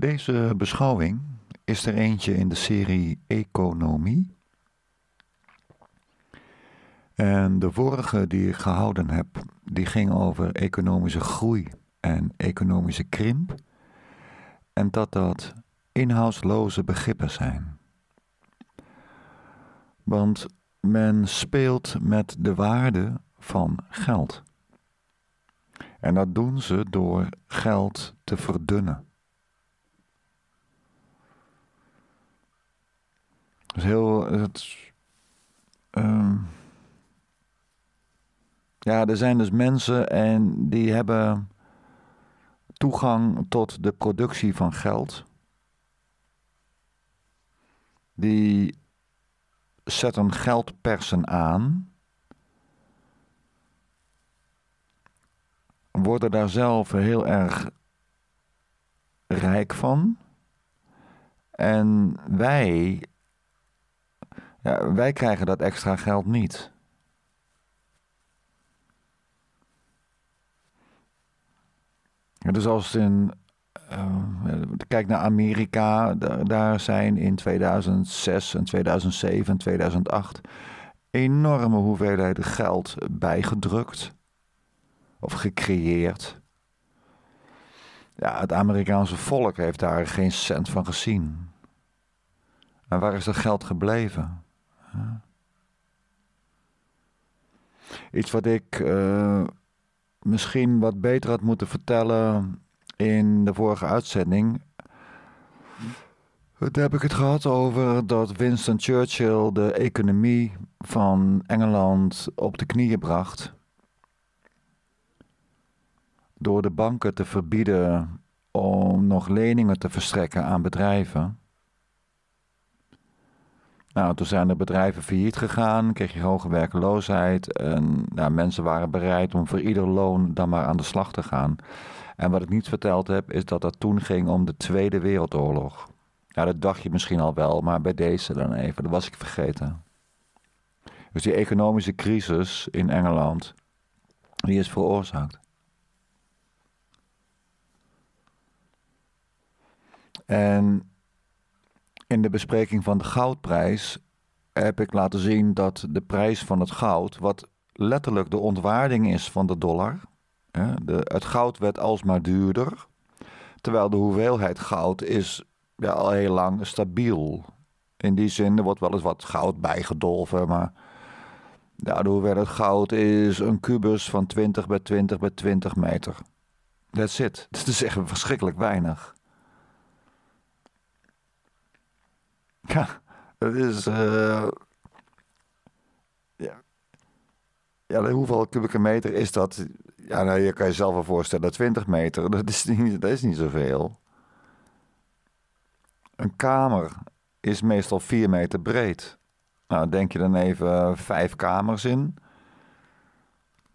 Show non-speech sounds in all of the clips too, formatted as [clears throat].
Deze beschouwing is er eentje in de serie Economie. En de vorige die ik gehouden heb, die ging over economische groei en economische krimp. En dat dat inhoudsloze begrippen zijn. Want men speelt met de waarde van geld. En dat doen ze door geld te verdunnen. is heel. dat, ehm, ja, er zijn dus mensen en die hebben toegang tot de productie van geld. Die zetten geldpersen aan. Worden daar zelf heel erg rijk van. En wij ja, wij krijgen dat extra geld niet. dus als in. Uh, kijk naar Amerika, daar, daar zijn in 2006 en 2007 en 2008 enorme hoeveelheden geld bijgedrukt of gecreëerd. Ja, het Amerikaanse volk heeft daar geen cent van gezien. En waar is dat geld gebleven? Iets wat ik eh, misschien wat beter had moeten vertellen in de vorige uitzending. Hm? Daar heb ik het gehad over dat Winston Churchill de economie van Engeland op de knieën bracht. Door de banken te verbieden om nog leningen te verstrekken aan bedrijven. Nou, toen zijn de bedrijven failliet gegaan, kreeg je hoge werkloosheid. En nou, mensen waren bereid om voor ieder loon dan maar aan de slag te gaan. En wat ik niet verteld heb, is dat dat toen ging om de Tweede Wereldoorlog. Ja, dat dacht je misschien al wel, maar bij deze dan even, dat was ik vergeten. Dus die economische crisis in Engeland, die is veroorzaakt. En in de bespreking van de goudprijs heb ik laten zien dat de prijs van het goud, wat letterlijk de ontwaarding is van de dollar, hè, de, het goud werd alsmaar duurder, terwijl de hoeveelheid goud is ja, al heel lang stabiel. In die zin, er wordt wel eens wat goud bijgedolven, maar de hoeveelheid goud is een kubus van 20 bij 20 bij 20 meter. That's it. Dat [laughs] is echt verschrikkelijk weinig. Ja, dat is. Eh, ja. ja, hoeveel kubieke meter is dat? Ja, nou, je kan je zelf wel voorstellen, 20 meter, dat is niet, dat is niet zoveel. Een kamer is meestal 4 meter breed. Nou, denk je dan even eh, vijf kamers in.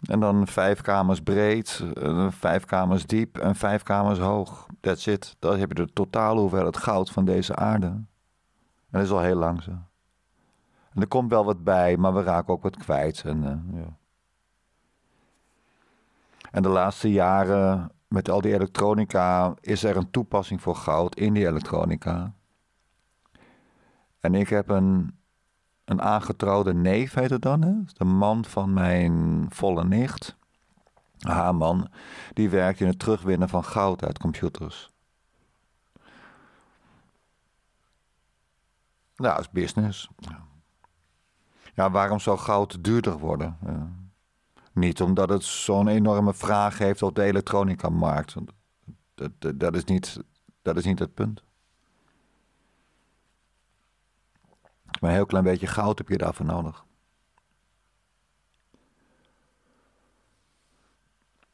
En dan vijf kamers breed, eh, vijf kamers diep en vijf kamers hoog. That's it. Dan heb je de totale hoeveelheid goud van deze aarde. En dat is al heel lang zo. En er komt wel wat bij, maar we raken ook wat kwijt. En, eh, ja. en de laatste jaren met al die elektronica is er een toepassing voor goud in die elektronica. En ik heb een, een aangetrouwde neef, heet het dan. Hè? De man van mijn volle nicht. Haar man, die werkt in het terugwinnen van goud uit computers. Nou, ja, is business. Ja, waarom zou goud duurder worden? Niet omdat het zo'n enorme vraag heeft op de elektronica-markt. Dat, dat, is niet, dat is niet het punt. Maar een heel klein beetje goud heb je daarvoor nodig.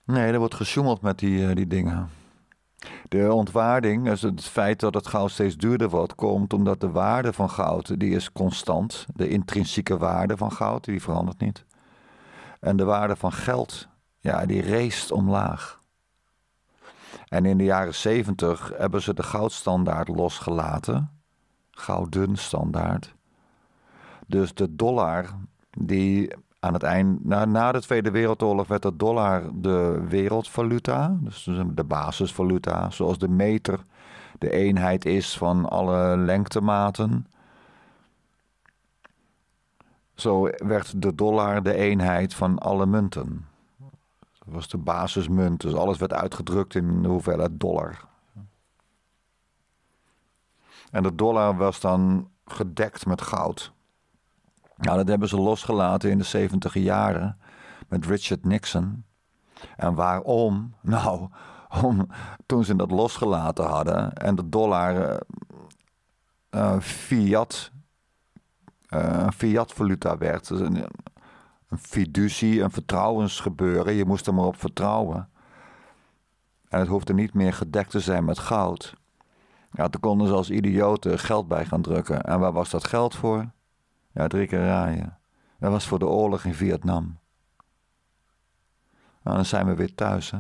Nee, er wordt gesjoemeld met die, uh, die dingen. De ontwaarding, dus het feit dat het goud steeds duurder wordt, komt omdat de waarde van goud, die is constant. De intrinsieke waarde van goud, die verandert niet. En de waarde van geld, ja, die reest omlaag. En in de jaren 70 hebben ze de goudstandaard losgelaten. Gouden standaard. Dus de dollar, die aan het eind, na, na de Tweede Wereldoorlog, werd de dollar de wereldvaluta. Dus de basisvaluta, zoals de meter de eenheid is van alle lengtematen. Zo werd de dollar de eenheid van alle munten. Dat was de basismunt, dus alles werd uitgedrukt in de hoeveelheid dollar. En de dollar was dan gedekt met goud. Nou, dat hebben ze losgelaten in de 70 jaren met Richard Nixon. En waarom? [laughs] Nou, om, toen ze dat losgelaten hadden en de dollar eh, eh, fiat, uh, eh, fiat valuta werd. Dus een, een fiducie, een vertrouwensgebeuren. Je moest er maar op vertrouwen. En het hoefde niet meer gedekt te zijn met goud. Ja, toen konden ze als idioten geld bij gaan drukken. En waar was dat geld voor? ja keer raaien. Dat was voor de oorlog in Vietnam. En nou, dan zijn we weer thuis, hè.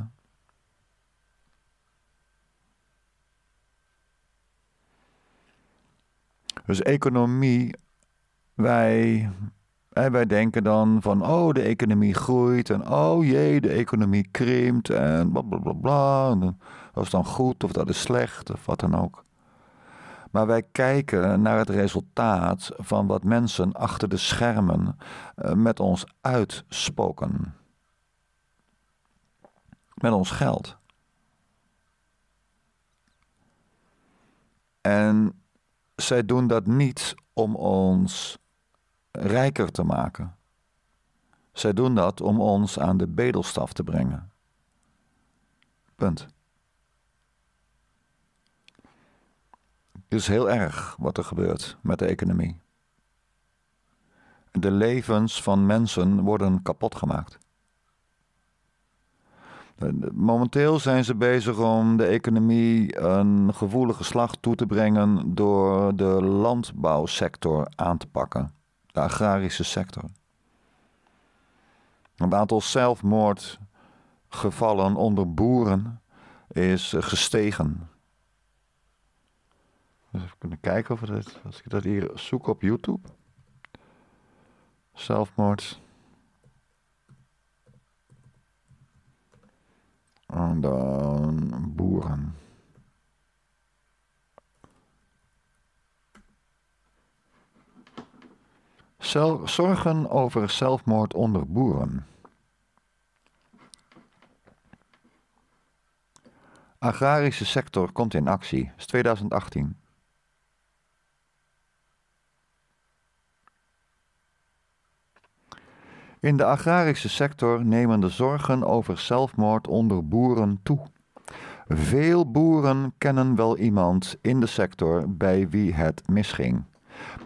Dus economie, wij, wij denken dan van, oh, de economie groeit en oh jee, de economie krimpt en blablabla. Bla, bla, bla. Dat is dan goed of dat is slecht of wat dan ook. Maar wij kijken naar het resultaat van wat mensen achter de schermen eh, met ons uitspoken. Met ons geld. En zij doen dat niet om ons rijker te maken. Zij doen dat om ons aan de bedelstaf te brengen. Punt. Het is heel erg wat er gebeurt met de economie. De levens van mensen worden kapot gemaakt. Momenteel zijn ze bezig om de economie een gevoelige slag toe te brengen door de landbouwsector aan te pakken, de agrarische sector. Het aantal zelfmoordgevallen onder boeren is gestegen dus even kunnen kijken of het. Als ik dat hier zoek op YouTube. Zelfmoord. En dan boeren. Zel, zorgen over zelfmoord onder boeren. Agrarische sector komt in actie, is 2018. In de agrarische sector nemen de zorgen over zelfmoord onder boeren toe. Veel boeren kennen wel iemand in de sector bij wie het misging,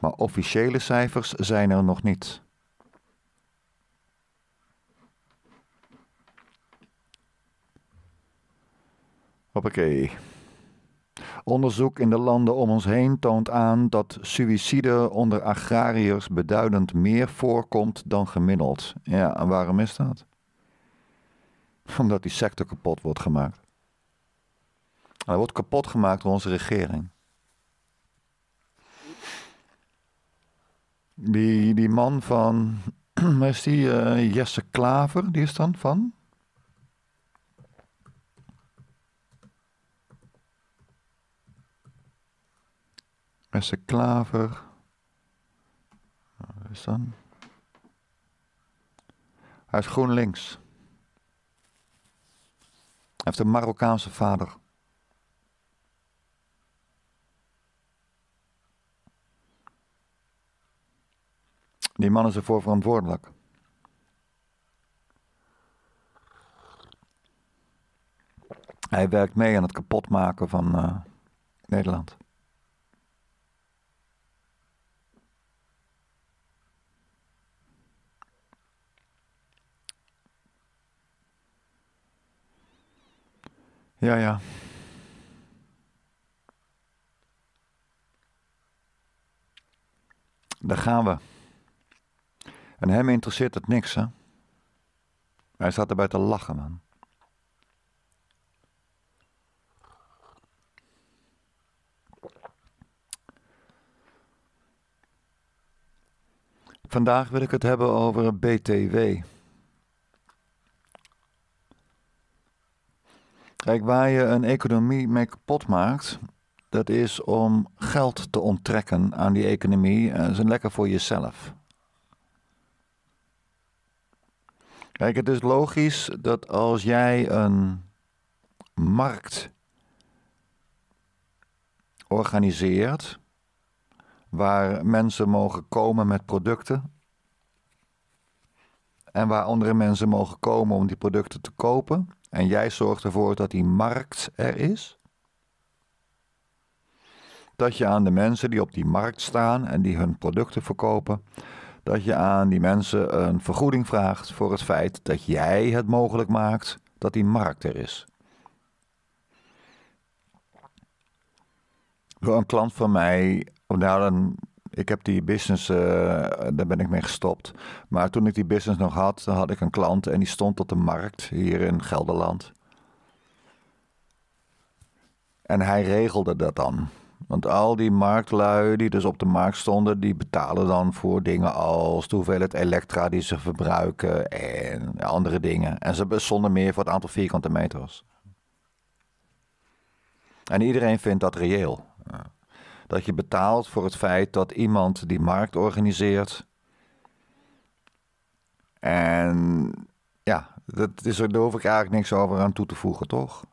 maar officiële cijfers zijn er nog niet. Hoppakee. Onderzoek in de landen om ons heen toont aan dat suïcide onder agrariërs beduidend meer voorkomt dan gemiddeld. Ja, en waarom is dat? [laughs] Omdat die sector kapot wordt gemaakt. Hij wordt kapot gemaakt door onze regering. Die, die man van, [clears throat] is die eh, Jesse Klaver, die is dan van? zijn klaver. Nou, is dan. Hij is GroenLinks. Hij heeft een Marokkaanse vader. Die man is ervoor verantwoordelijk. Hij werkt mee aan het kapotmaken van eh, Nederland. Ja, ja. Daar gaan we. En hem interesseert het niks, hè? Hij staat erbij te lachen, man. Vandaag wil ik het hebben over BTW. Kijk, waar je een economie mee kapot maakt, dat is om geld te onttrekken aan die economie. En dat is lekker voor jezelf. Kijk, het is logisch dat als jij een markt organiseert, waar mensen mogen komen met producten en waar andere mensen mogen komen om die producten te kopen, en jij zorgt ervoor dat die markt er is? Dat je aan de mensen die op die markt staan en die hun producten verkopen, dat je aan die mensen een vergoeding vraagt voor het feit dat jij het mogelijk maakt dat die markt er is. Een klant van mij, nou dan ik heb die business, eh, daar ben ik mee gestopt. Maar toen ik die business nog had, dan had ik een klant en die stond op de markt hier in Gelderland. En hij regelde dat dan. Want al die marktlui die dus op de markt stonden, die betalen dan voor dingen als de hoeveelheid elektra die ze verbruiken en andere dingen. En ze zonder meer voor het aantal vierkante meters. En iedereen vindt dat reëel dat je betaalt voor het feit dat iemand die markt organiseert. En ja, dat is, daar hoef ik eigenlijk niks over aan toe te voegen, toch?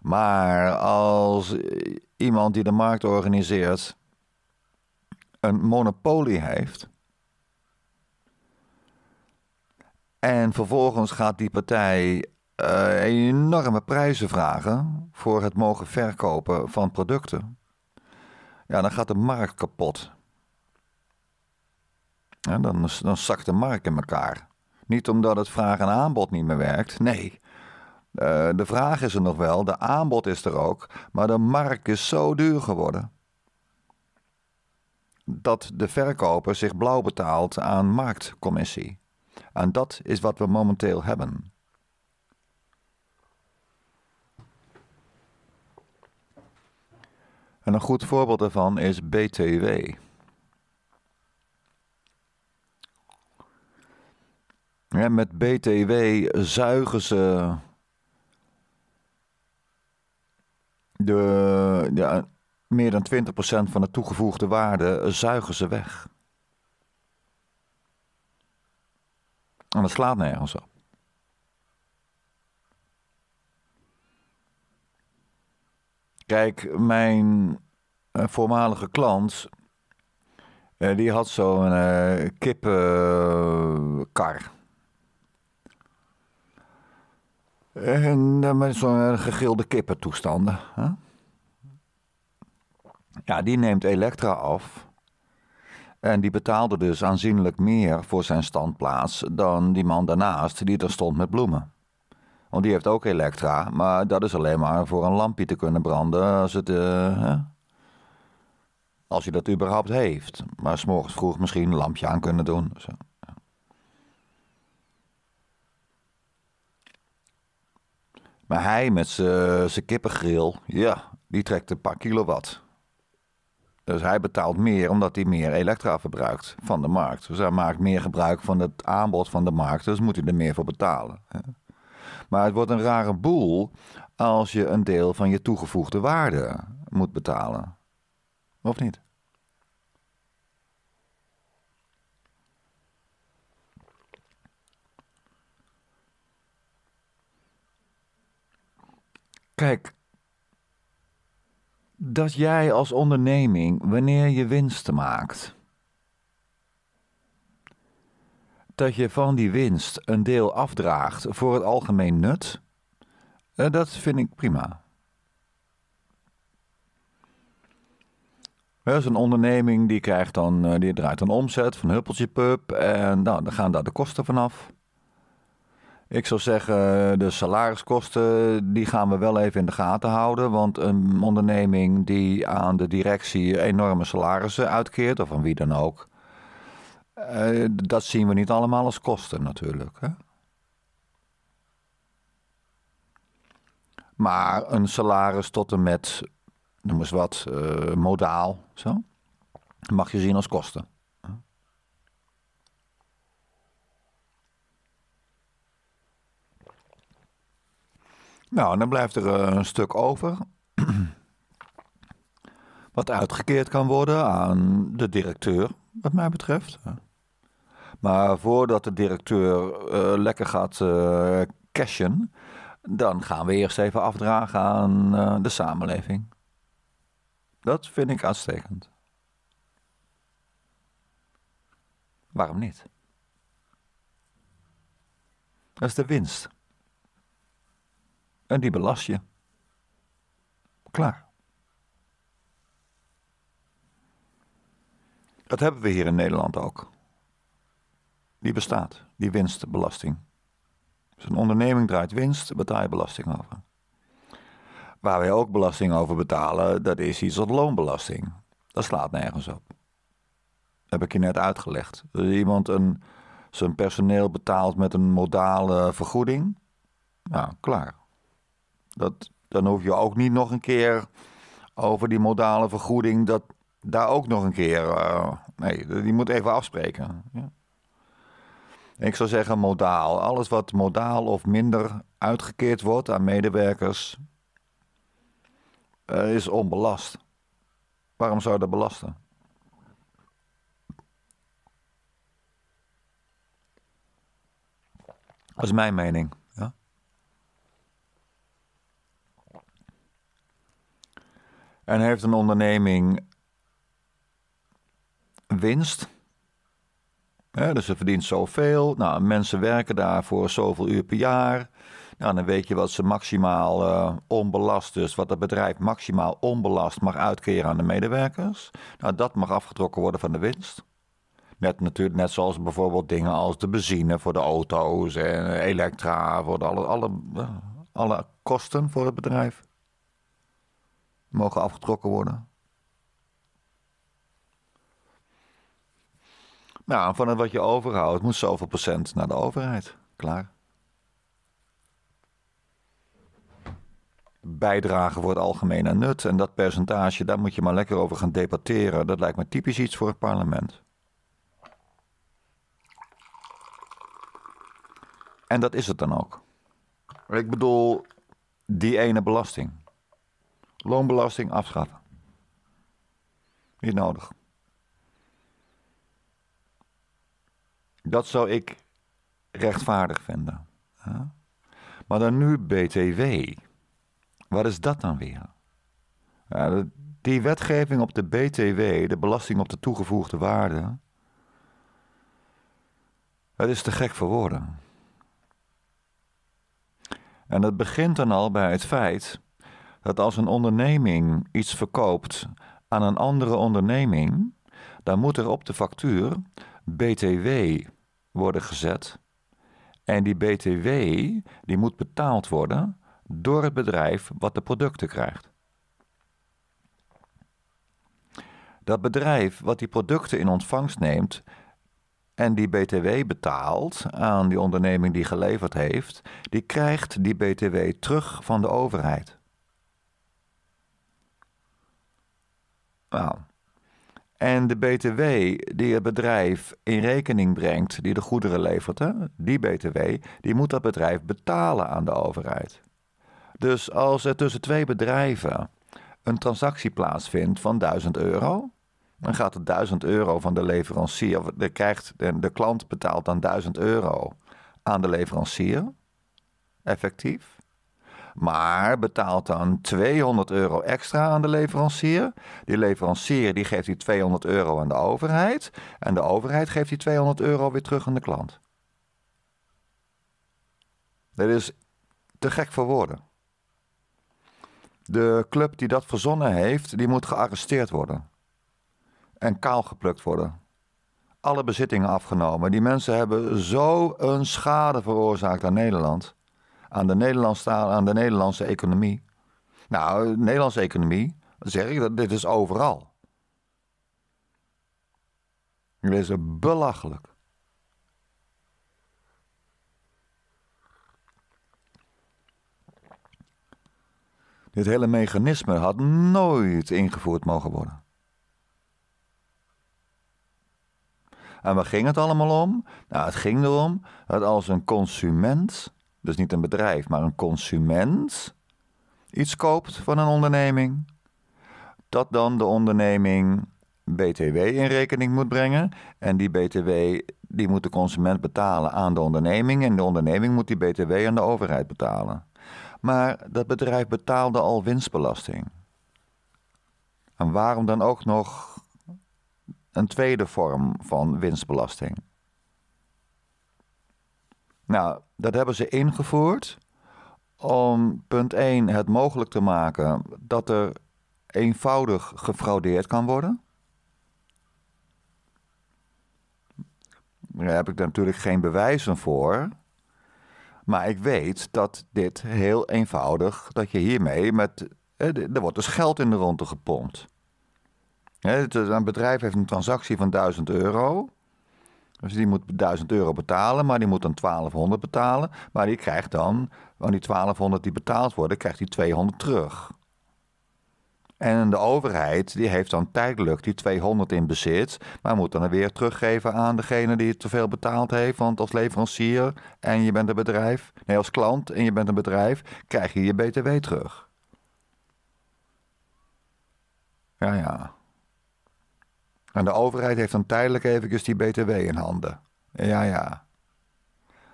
Maar als iemand die de markt organiseert een monopolie heeft. En vervolgens gaat die partij eh, enorme prijzen vragen voor het mogen verkopen van producten ja, dan gaat de markt kapot. dan, dan zakt de markt in elkaar. Niet omdat het vraag en aanbod niet meer werkt. Nee. Eh, de vraag is er nog wel, de aanbod is er ook, maar de markt is zo duur geworden dat de verkoper zich blauw betaalt aan marktcommissie. En dat is wat we momenteel hebben. En een goed voorbeeld daarvan is BTW. Ja, met BTW zuigen ze de, ja, meer dan 20% van de toegevoegde waarde eh, zuigen ze weg. En dat slaat nergens op. Kijk, mijn eh, voormalige klant, eh, die had zo'n uh, kippenkar. En met zo'n gegilde kippentoestanden. Ja, die neemt Elektra af. En die betaalde dus aanzienlijk meer voor zijn standplaats dan die man daarnaast die er stond met bloemen. Want die heeft ook elektra, maar dat is alleen maar voor een lampje te kunnen branden als het... Eh, als hij dat überhaupt heeft. Maar s'morgens vroeg misschien een lampje aan kunnen doen. Zo. Maar hij met zijn kippengril, ja, die trekt een paar kilowatt. Dus hij betaalt meer omdat hij meer elektra verbruikt van de markt. Dus hij maakt meer gebruik van het aanbod van de markt, dus moet hij er meer voor betalen. Maar het wordt een rare boel als je een deel van je toegevoegde waarde moet betalen. Of niet? Kijk, dat jij als onderneming, wanneer je winsten maakt, dat je van die winst een deel afdraagt voor het algemeen nut, eh, dat vind ik prima. Dus een onderneming die, krijgt dan, eh, die draait een omzet van huppeltje pup en nou, dan gaan daar de kosten vanaf. Ik zou zeggen, eh, de salariskosten die gaan we wel even in de gaten houden. Want een onderneming die aan de directie enorme salarissen uitkeert, of van wie dan ook, eh, dat zien we niet allemaal als kosten natuurlijk. Hè? Maar een salaris tot en met, noem eens wat, eh, modaal, zo, mag je zien als kosten. Nou, dan blijft er eh, een stuk over. [clears throat] Wat uitgekeerd kan worden aan de directeur, wat mij betreft. Maar voordat de directeur eh, lekker gaat eh, cashen, dan gaan we eerst even afdragen aan eh, de samenleving. Dat vind ik uitstekend. Waarom niet? Dat is de winst. En die belast je. Klaar. Dat hebben we hier in Nederland ook die bestaat, die winstbelasting. Dus een onderneming draait winst, betaal je belasting over. Waar wij ook belasting over betalen, dat is iets als loonbelasting. Dat slaat nergens op. Heb ik je net uitgelegd. Als iemand een, zijn personeel betaalt met een modale vergoeding. Nou, klaar. Dat, dan hoef je ook niet nog een keer over die modale vergoeding. Dat, daar ook nog een keer. Eh, nee, die moet even afspreken. Ja. Ik zou zeggen modaal. Alles wat modaal of minder uitgekeerd wordt aan medewerkers eh, is onbelast. Waarom zou dat belasten? Dat is mijn mening. Ja? En heeft een onderneming winst? dus ze verdient zoveel. Nou, mensen werken daarvoor zoveel uur per jaar. Nou, dan weet je wat ze maximaal eh, onbelast, dus wat het bedrijf maximaal onbelast mag uitkeren aan de medewerkers. Nou, dat mag afgetrokken worden van de winst. Net, natuurlijk, net zoals bijvoorbeeld dingen als de benzine voor de auto's en elektra, voor de, alle, alle, eh, alle kosten voor het bedrijf mogen afgetrokken worden. Nou, van het wat je overhoudt moet zoveel procent naar de overheid. Klaar. Bijdragen voor het algemene nut. En dat percentage, daar moet je maar lekker over gaan debatteren. Dat lijkt me typisch iets voor het parlement. En dat is het dan ook. Ik bedoel, die ene belasting. Loonbelasting afschaffen. Niet nodig. Dat zou ik rechtvaardig vinden. Maar dan nu BTW. Wat is dat dan weer? die wetgeving op de BTW, de belasting op de toegevoegde waarde. dat is te gek voor woorden. En dat begint dan al bij het feit dat als een onderneming iets verkoopt aan een andere onderneming, dan moet er op de factuur BTW worden gezet. En die BTW die moet betaald worden door het bedrijf wat de producten krijgt. Dat bedrijf wat die producten in ontvangst neemt en die BTW betaalt aan die onderneming die geleverd heeft, die krijgt die BTW terug van de overheid. Nou, en de BTW die het bedrijf in rekening brengt, die de goederen levert, hè, die BTW, die moet dat bedrijf betalen aan de overheid. Dus als er tussen twee bedrijven een transactie plaatsvindt van 1000 euro, dan gaat het 1000 euro van de leverancier, de, krijgt, de klant betaalt dan 1000 euro aan de leverancier, effectief maar betaalt dan 200 euro extra aan de leverancier. Die leverancier die geeft die 200 euro aan de overheid en de overheid geeft die 200 euro weer terug aan de klant. Dat is te gek voor woorden. De club die dat verzonnen heeft, die moet gearresteerd worden. En kaalgeplukt worden. Alle bezittingen afgenomen. Die mensen hebben zo een schade veroorzaakt aan Nederland aan de, Nederlandse, aan de Nederlandse economie. Nou, Nederlandse economie, zeg ik, dat, dit is overal. Dit is belachelijk. Dit hele mechanisme had nooit ingevoerd mogen worden. En waar ging het allemaal om? Nou, het ging erom dat als een consument dus niet een bedrijf, maar een consument, iets koopt van een onderneming, dat dan de onderneming BTW in rekening moet brengen. En die BTW die moet de consument betalen aan de onderneming en de onderneming moet die BTW aan de overheid betalen. Maar dat bedrijf betaalde al winstbelasting. En waarom dan ook nog een tweede vorm van winstbelasting? Nou, dat hebben ze ingevoerd om punt 1 het mogelijk te maken dat er eenvoudig gefraudeerd kan worden. Daar heb ik natuurlijk geen bewijzen voor. Maar ik weet dat dit heel eenvoudig, dat je hiermee met. Er wordt dus geld in de ronde gepompt. Een bedrijf heeft een transactie van 1000 euro. Dus die moet 1000 euro betalen, maar die moet dan 1200 betalen. Maar die krijgt dan, van die 1200 die betaald worden, krijgt hij 200 terug. En de overheid die heeft dan tijdelijk die 200 in bezit, maar moet dan weer teruggeven aan degene die het te veel betaald heeft. Want als leverancier en je bent een bedrijf, nee als klant en je bent een bedrijf, krijg je je BTW terug. Ja, ja. En de overheid heeft dan tijdelijk eventjes die BTW in handen. Ja, ja.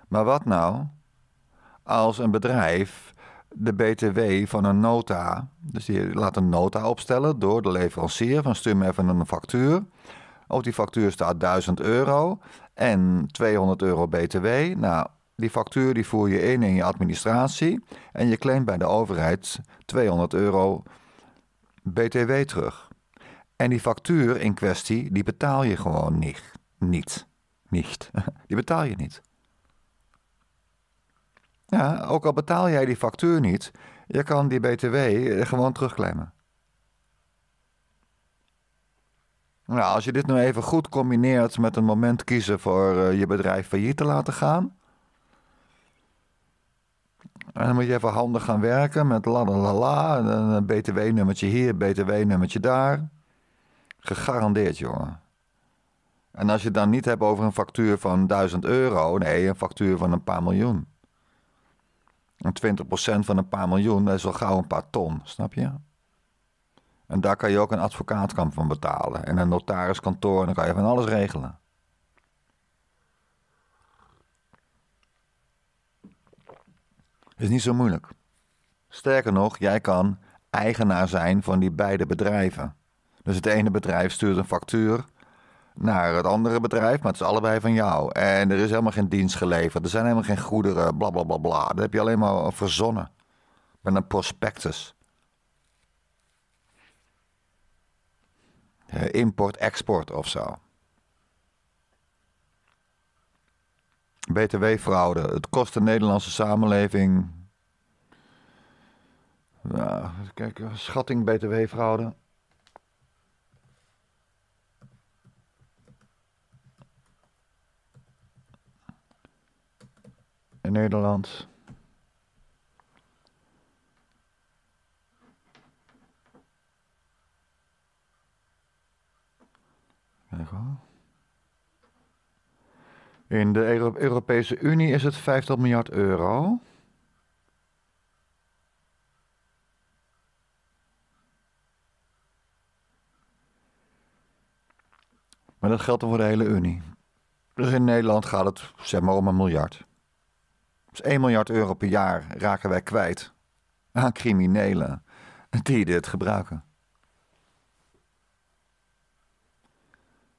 Maar wat nou als een bedrijf de BTW van een nota, dus die laat een nota opstellen door de leverancier van stuur me even een factuur. Op die factuur staat 1000 euro en 200 euro BTW. Nou, die factuur die voer je in in je administratie en je claimt bij de overheid 200 euro BTW terug. En die factuur in kwestie, die betaal je gewoon niet. Niet. Niet. [laughs] Die betaal je niet. Ja, ook al betaal jij die factuur niet, je kan die BTW gewoon terugklemmen. Nou, als je dit nu even goed combineert met een moment kiezen voor eh, je bedrijf failliet te laten gaan. En dan moet je even handig gaan werken met la la la la, een btw-nummertje hier, btw-nummertje daar. Gegarandeerd, jongen. En als je het dan niet hebt over een factuur van 1000 euro, nee, een factuur van een paar miljoen. En 20% van een paar miljoen, dat is al gauw een paar ton, snap je? En daar kan je ook een advocaatkamp van betalen. En een notariskantoor, en dan kan je van alles regelen. Is niet zo moeilijk. Sterker nog, jij kan eigenaar zijn van die beide bedrijven. Dus het ene bedrijf stuurt een factuur naar het andere bedrijf, maar het is allebei van jou. En er is helemaal geen dienst geleverd, er zijn helemaal geen goederen, bla bla bla bla. Dat heb je alleen maar verzonnen met een prospectus. Eh, Import-export of zo. BTW-fraude. Het kost de Nederlandse samenleving. Nou, kijk, schatting BTW-fraude. in Nederland. In de Europese Unie is het 50 miljard euro. Maar dat geldt dan voor de hele Unie. Dus in Nederland gaat het zeg maar om een miljard. 1 miljard euro per jaar raken wij kwijt aan criminelen die dit gebruiken.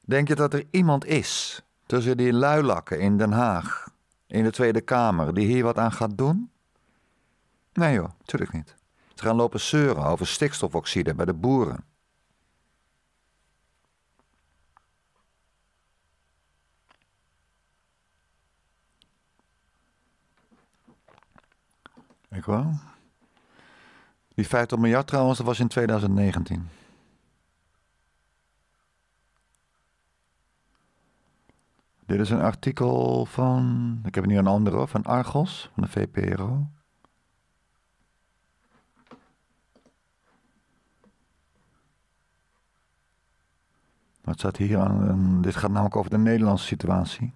Denk je dat er iemand is tussen die luilakken in Den Haag, in de Tweede Kamer, die hier wat aan gaat doen? Nee joh, natuurlijk niet. Ze gaan lopen zeuren over stikstofoxide bij de boeren. Ik wel. Die 50 miljard trouwens, dat was in 2019. Dit is een artikel van, ik heb nu een andere, van Argos, van de VPRO. Wat staat hier aan? Dit gaat namelijk over de Nederlandse situatie.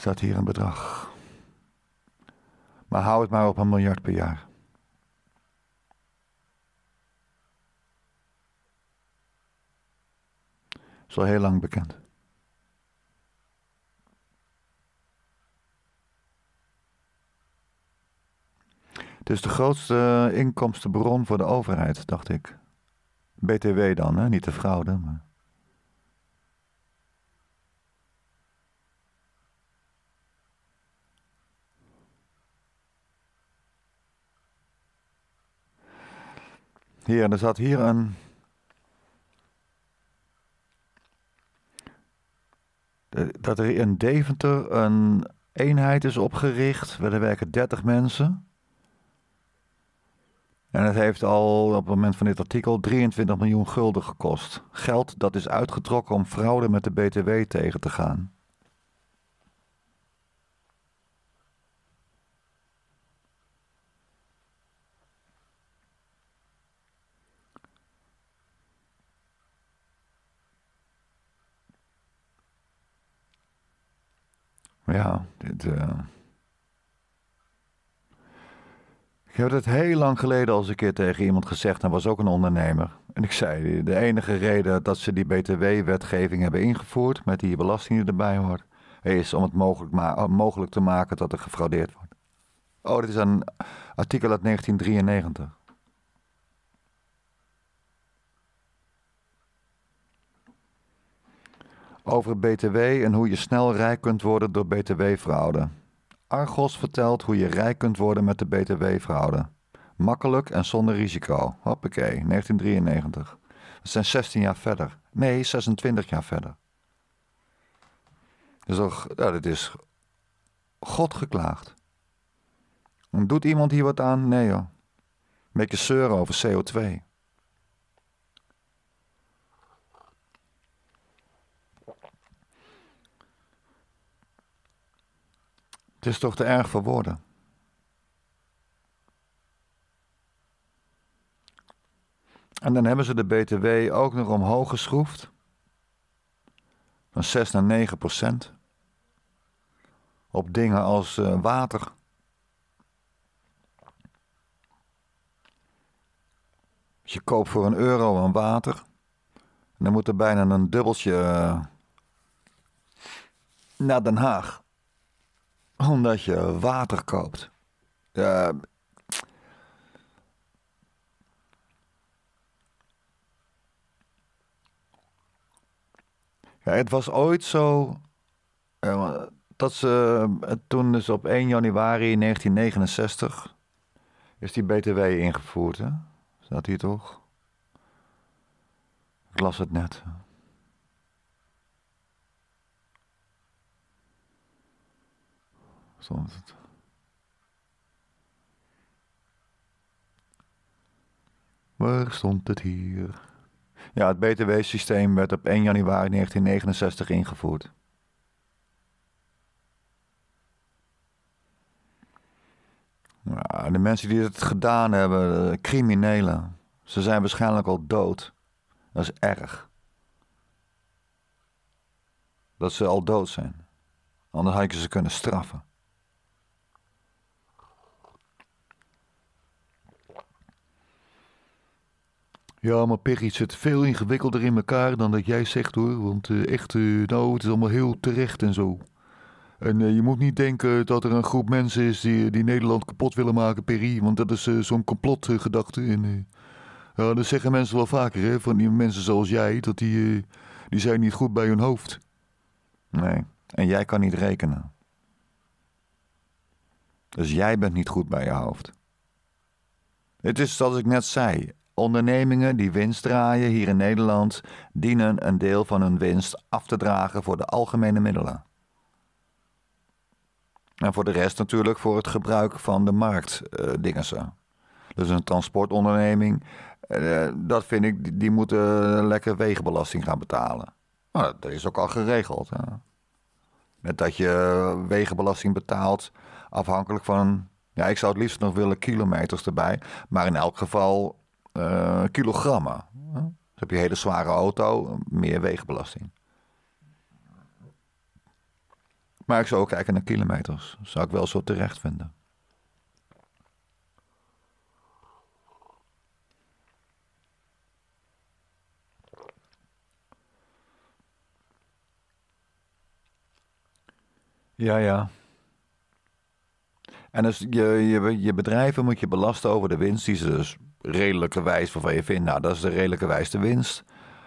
staat hier een bedrag. Maar hou het maar op een miljard per jaar. is al heel lang bekend. Het is de grootste inkomstenbron voor de overheid, dacht ik. BTW dan, hè? niet de fraude. Maar... Hier, er zat hier een. Dat er in Deventer een eenheid is opgericht. Er werken 30 mensen. En het heeft al op het moment van dit artikel 23 miljoen gulden gekost. Geld dat is uitgetrokken om fraude met de BTW tegen te gaan. Ja, dit. Eh. Ik heb het heel lang geleden als een keer tegen iemand gezegd, en was ook een ondernemer. En ik zei, de enige reden dat ze die btw-wetgeving hebben ingevoerd, met die belasting die erbij hoort, is om het mogelijk, ma mogelijk te maken dat er gefraudeerd wordt. Oh, dit is een artikel uit 1993. over BTW en hoe je snel rijk kunt worden door BTW-fraude. Argos vertelt hoe je rijk kunt worden met de BTW-fraude. Makkelijk en zonder risico. Hoppakee, 1993. We zijn 16 jaar verder. Nee, 26 jaar verder. Dus toch, is God geklaagd. doet iemand hier wat aan? Nee joh. Beetje zeuren over CO2. Het is toch te erg voor woorden. En dan hebben ze de BTW ook nog omhoog geschroefd. Van 6 naar 9 procent. Op dingen als eh, water. je koopt voor een euro een water. dan moet er bijna een dubbeltje eh, naar Den Haag omdat je water koopt. ja, het was ooit zo eh, dat ze eh, toen dus op 1 januari 1969 is die BTW ingevoerd. Hè? Staat hier toch? Ik las het net. Waar stond het hier? Ja, het BTW-systeem werd op 1 januari 1969 ingevoerd. Nou, de mensen die het gedaan hebben, eh, criminelen, ze zijn waarschijnlijk al dood. Dat is erg. Dat ze al dood zijn. Anders had je ze kunnen straffen. Ja, maar Perry, het zit veel ingewikkelder in elkaar dan dat jij zegt hoor. Want eh, echt, eh, nou, het is allemaal heel terecht en zo. En eh, je moet niet denken dat er een groep mensen is die, die Nederland kapot willen maken, Perry. Want dat is zo'n complotgedachte. en, ja, dat zeggen mensen wel vaker, hè, van die mensen zoals jij, dat die, die zijn niet goed bij hun hoofd. Nee, en jij kan niet rekenen. Dus jij bent niet goed bij je hoofd. Het is zoals ik net zei, Ondernemingen die winst draaien hier in Nederland dienen een deel van hun winst af te dragen voor de algemene middelen. En voor de rest natuurlijk voor het gebruik van de markt eh, dingen zo. Dus een transportonderneming, eh, dat vind ik, die, moeten lekker wegenbelasting gaan betalen. dat is ook al geregeld. Hè? Net dat je wegenbelasting betaalt afhankelijk van. Ja, ik zou het liefst nog willen kilometers erbij. Maar in elk geval eh, kilogrammen. Dus heb je een hele zware auto, meer wegenbelasting. Maar ik zou ook kijken naar kilometers. Zou ik wel zo terecht vinden. Ja, ja. En dus je, je, je bedrijven moet je belasten over de winst die ze dus redelijke wijs waarvan je vindt, nou dat is de redelijke wijze de winst.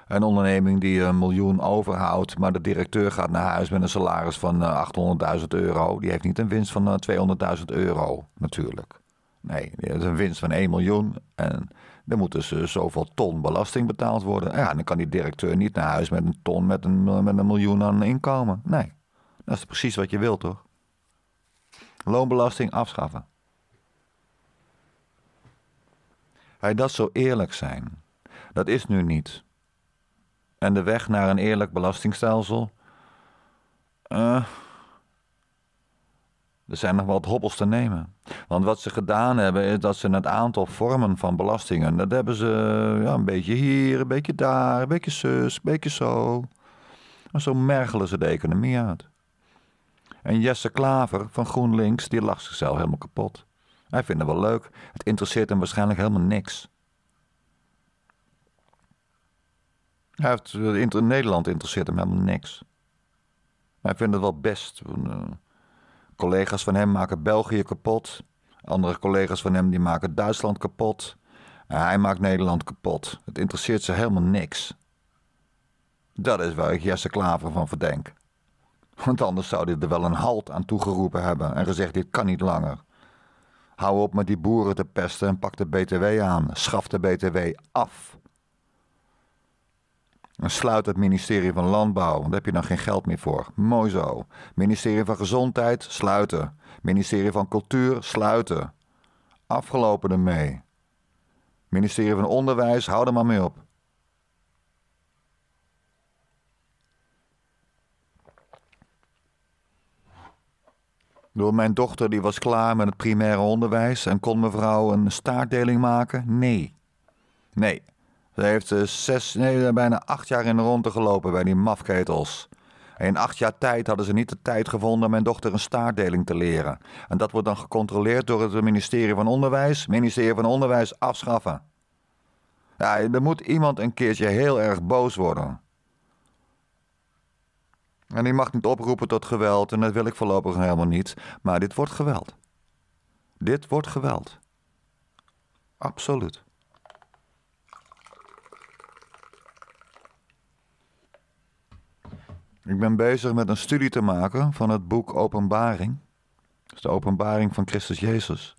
Een onderneming die een miljoen overhoudt, maar de directeur gaat naar huis met een salaris van 800.000 eh, euro. Die heeft niet een winst van 200.000 eh, euro natuurlijk. Nee, die is een winst van 1 miljoen. En er moet dus zoveel ton belasting betaald worden. Ja, dan kan die directeur niet naar huis met een ton met een, met een miljoen aan inkomen. Nee, dat is precies wat je wilt, toch? Loonbelasting afschaffen. Hij dat zo eerlijk zijn. Dat is nu niet. En de weg naar een eerlijk belastingstelsel? Eh. er zijn nog wat hobbels te nemen. Want wat ze gedaan hebben, is dat ze het aantal vormen van belastingen. Dat hebben ze ja, een beetje hier, een beetje daar, een beetje zus, een beetje zo. En zo mergelen ze de economie uit. En Jesse Klaver van GroenLinks, die lacht zichzelf helemaal kapot. Hij vindt vinden wel leuk. Het interesseert hem waarschijnlijk helemaal niks. Hij heeft, eh, in Nederland interesseert hem helemaal niks. Hij vindt het wel best. Eh, collega's van hem maken België kapot. Andere collega's van hem die maken Duitsland kapot. Eh, hij maakt Nederland kapot. Het interesseert ze helemaal niks. Dat is waar ik Jesse Klaver van verdenk. Want anders zou hij er wel een halt aan toegeroepen hebben en gezegd: dit kan niet langer. Hou op met die boeren te pesten en pak de BTW aan. Schaf de BTW af. En sluit het ministerie van Landbouw, want daar heb je dan geen geld meer voor. Mooi zo. Ministerie van Gezondheid, sluiten. Ministerie van Cultuur, sluiten. Afgelopen ermee. Ministerie van Onderwijs, hou er maar mee op. Door mijn dochter die was klaar met het primaire onderwijs en kon mevrouw een staartdeling maken? Nee. Nee. Ze heeft eh, zes, nee, eh, bijna acht jaar in de ronde gelopen bij die mafketels. In acht jaar tijd hadden ze niet de tijd gevonden mijn dochter een staartdeling te leren. En dat wordt dan gecontroleerd door het ministerie van Onderwijs. Ministerie van Onderwijs afschaffen. Ja, er moet iemand een keertje heel erg boos worden. En die mag niet oproepen tot geweld en dat wil ik voorlopig helemaal niet. Maar dit wordt geweld. Dit wordt geweld. Absoluut. Ik ben bezig met een studie te maken van het boek Openbaring. Het is de openbaring van Christus Jezus.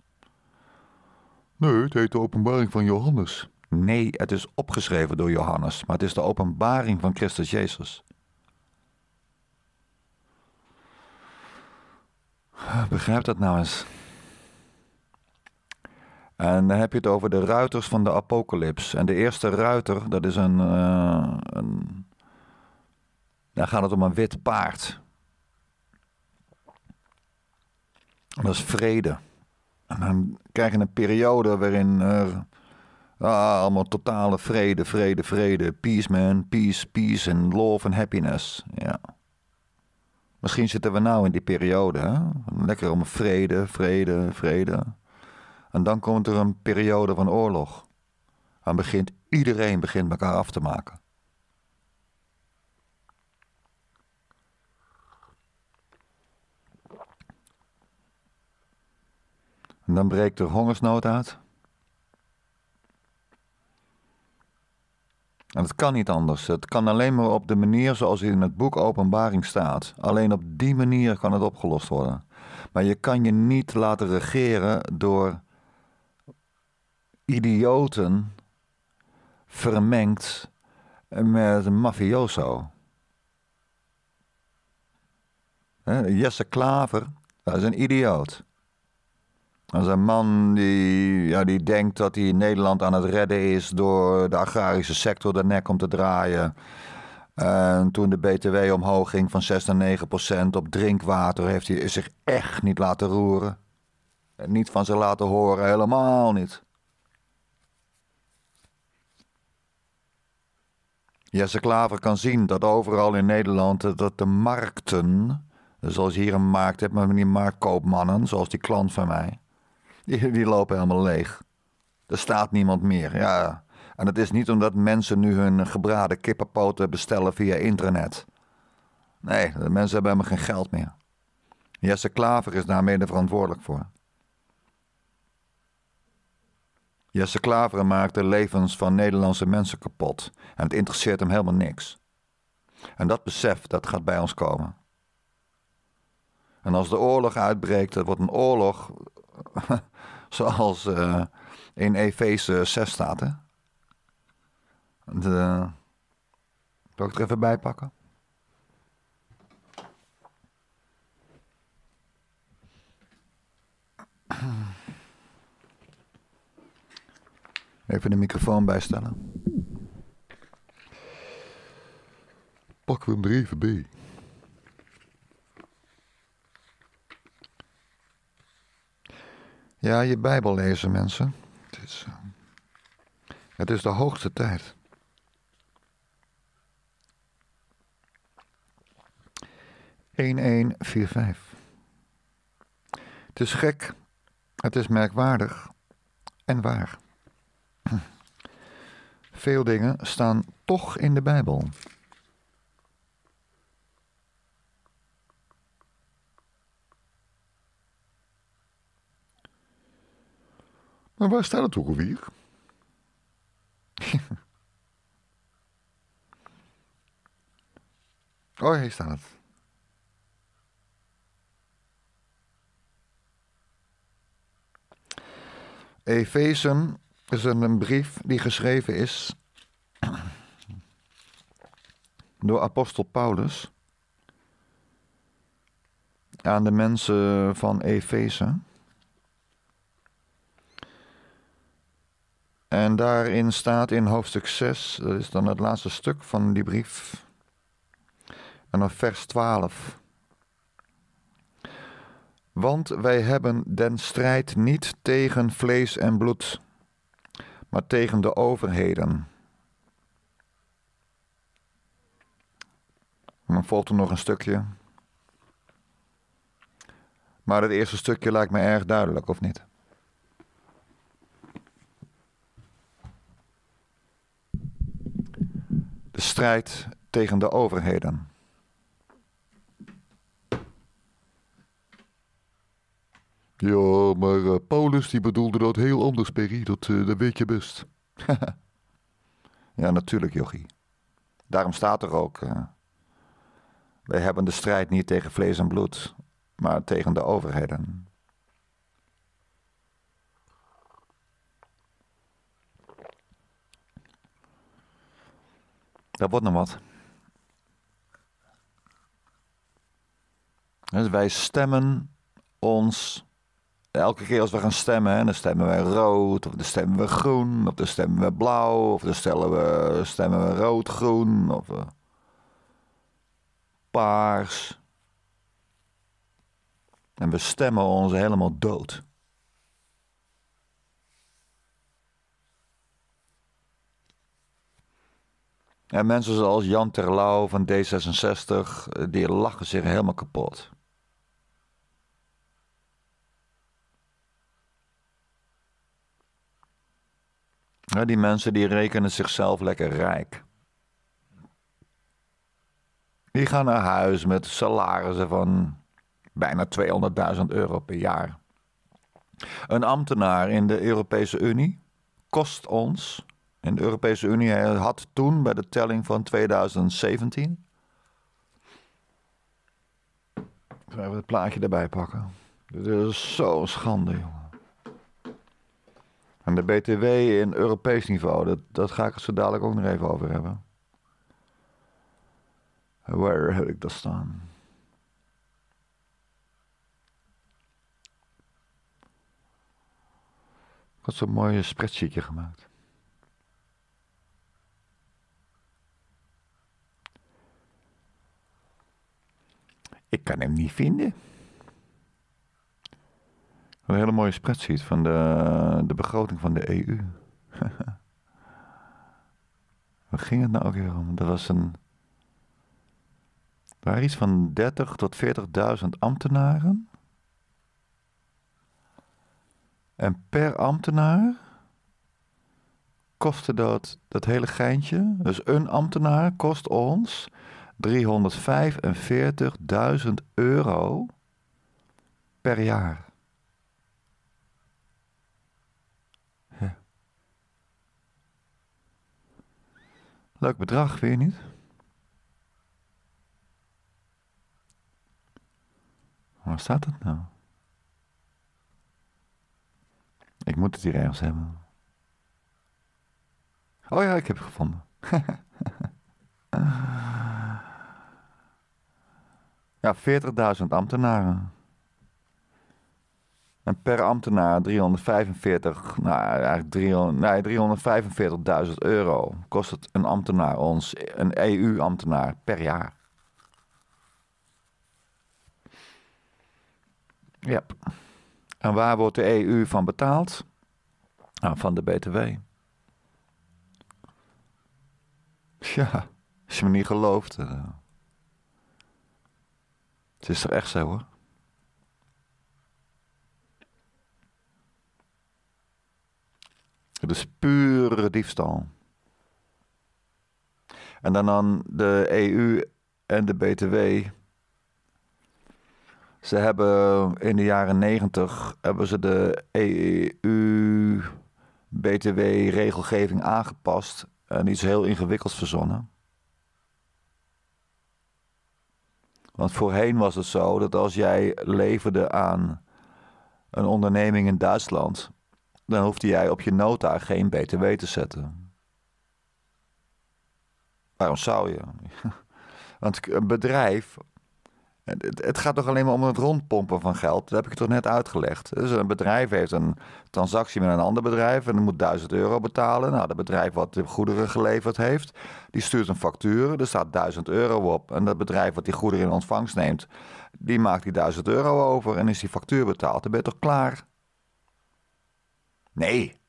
Nee, het heet de openbaring van Johannes. Nee, het is opgeschreven door Johannes, maar het is de openbaring van Christus Jezus. Ah, begrijp dat nou eens. En dan heb je het over de ruiters van de apocalyps. En de eerste ruiter, dat is een, uh, een... Daar gaat het om een wit paard. dat is vrede. En dan krijg je een periode waarin er ah, allemaal totale vrede, vrede, vrede. Peace man, peace, peace en love and happiness. Ja. Misschien zitten we nou in die periode. Hè? Lekker om vrede, vrede, vrede. En dan komt er een periode van oorlog. En begint iedereen begint elkaar af te maken. En dan breekt er hongersnood uit. En het kan niet anders. Het kan alleen maar op de manier zoals in het boek Openbaring staat. Alleen op die manier kan het opgelost worden. Maar je kan je niet laten regeren door idioten vermengd met een mafioso. Jesse Klaver, dat is een idioot. Dat is een man die, ja, die denkt dat hij Nederland aan het redden is door de agrarische sector de nek om te draaien. En toen de BTW omhoog ging van 6 naar 9 procent op drinkwater, heeft hij zich echt niet laten roeren. En niet van ze laten horen, helemaal niet. Jesse Klaver kan zien dat overal in Nederland dat de markten, zoals je hier een markt hebt, maar niet marktkoopmannen, zoals die klant van mij, die, lopen helemaal leeg. Er staat niemand meer. Ja. En het is niet omdat mensen nu hun gebraden kippenpoten bestellen via internet. Nee, de mensen hebben helemaal geen geld meer. Jesse Klaver is daar mede verantwoordelijk voor. Jesse Klaver maakt de levens van Nederlandse mensen kapot. En het interesseert hem helemaal niks. En dat besef, dat gaat bij ons komen. En als de oorlog uitbreekt, dat wordt een oorlog [laughs] zoals uh, in Efeze 6 staat. Hè? De, ik er even bij pakken? Even de microfoon bijstellen. Pak hem er even bij. Ja, je Bijbel lezen, mensen. Het is, eh, het is de hoogste tijd. vijf. Het is gek, het is merkwaardig en waar. Hm. Veel dingen staan toch in de Bijbel. Maar waar staat het ook alweer? [laughs] oh, hier staat het. Efesum is een brief die geschreven is [clears throat] door apostel Paulus aan de mensen van Efeze. En daarin staat in hoofdstuk 6, dat is dan het laatste stuk van die brief, en dan vers 12. Want wij hebben den strijd niet tegen vlees en bloed, maar tegen de overheden. dan volgt er nog een stukje. Maar het eerste stukje lijkt me erg duidelijk, of niet? de strijd tegen de overheden. Ja, maar eh, Paulus die bedoelde dat heel anders, Perry. Dat, eh, dat weet je best. [laughs] ja, natuurlijk, Jochie. Daarom staat er ook... Uh, wij hebben de strijd niet tegen vlees en bloed, maar tegen de overheden. Dat wordt nog wat. Dus wij stemmen ons. Elke keer als we gaan stemmen, hè, dan stemmen we rood, of dan stemmen we groen, of dan stemmen we blauw, of dan stellen we, stemmen we rood-groen, of eh, paars. En we stemmen ons helemaal dood. En mensen zoals Jan Terlouw van D66, eh, die lachen zich helemaal kapot. Die mensen die rekenen zichzelf lekker rijk. Die gaan naar huis met salarissen van bijna 200.000 euro per jaar. Een ambtenaar in de Europese Unie kost ons en de Europese Unie had toen bij de telling van 2017. Ik zal even het plaatje erbij pakken. Dit is zo schande, jongen. En de BTW in Europees niveau, dat, dat ga ik het zo dadelijk ook nog even over hebben. Waar heb ik dat staan? Ik had zo'n mooie spreadsheetje gemaakt. Ik kan hem niet vinden. Een hele mooie spreadsheet van de, de begroting van de EU. [laughs] Waar ging het nou ook weer om? Dat was een. Er iets van 30 tot 40.000 ambtenaren. En per ambtenaar kostte dat, dat hele geintje. Dus een ambtenaar kost ons 345.000 euro per jaar. Leuk bedrag, vind je niet? Waar staat het nou? Ik moet het hier ergens hebben. Oh ja, ik heb het gevonden. [laughs] Ja, 40.000 ambtenaren. En per ambtenaar 345, nou eigenlijk nee, 345.000 euro kost het een ambtenaar ons, een EU-ambtenaar per jaar. Ja. Yep. En waar wordt de EU van betaald? Nou, van de BTW. Ja, als je me niet gelooft. Eh. Het is toch echt zo hoor? Het is pure diefstal. En dan aan de EU en de BTW. Ze hebben in de jaren negentig hebben ze de EU BTW regelgeving aangepast en iets heel ingewikkelds verzonnen. Want voorheen was het zo dat als jij leverde aan een onderneming in Duitsland, dan hoefde jij op je nota geen BTW te zetten. Waarom zou je? [laughs] Want een bedrijf het, gaat toch alleen maar om het rondpompen van geld? Dat heb ik toch net uitgelegd. Dus een bedrijf heeft een transactie met een ander bedrijf en moet 1000 euro betalen. Nou, dat bedrijf wat de goederen geleverd heeft, die stuurt een factuur. Er staat 1000 euro op. En dat bedrijf wat die goederen in ontvangst neemt, die maakt die 1000 euro over en is die factuur betaald. Dan ben je toch klaar? Nee,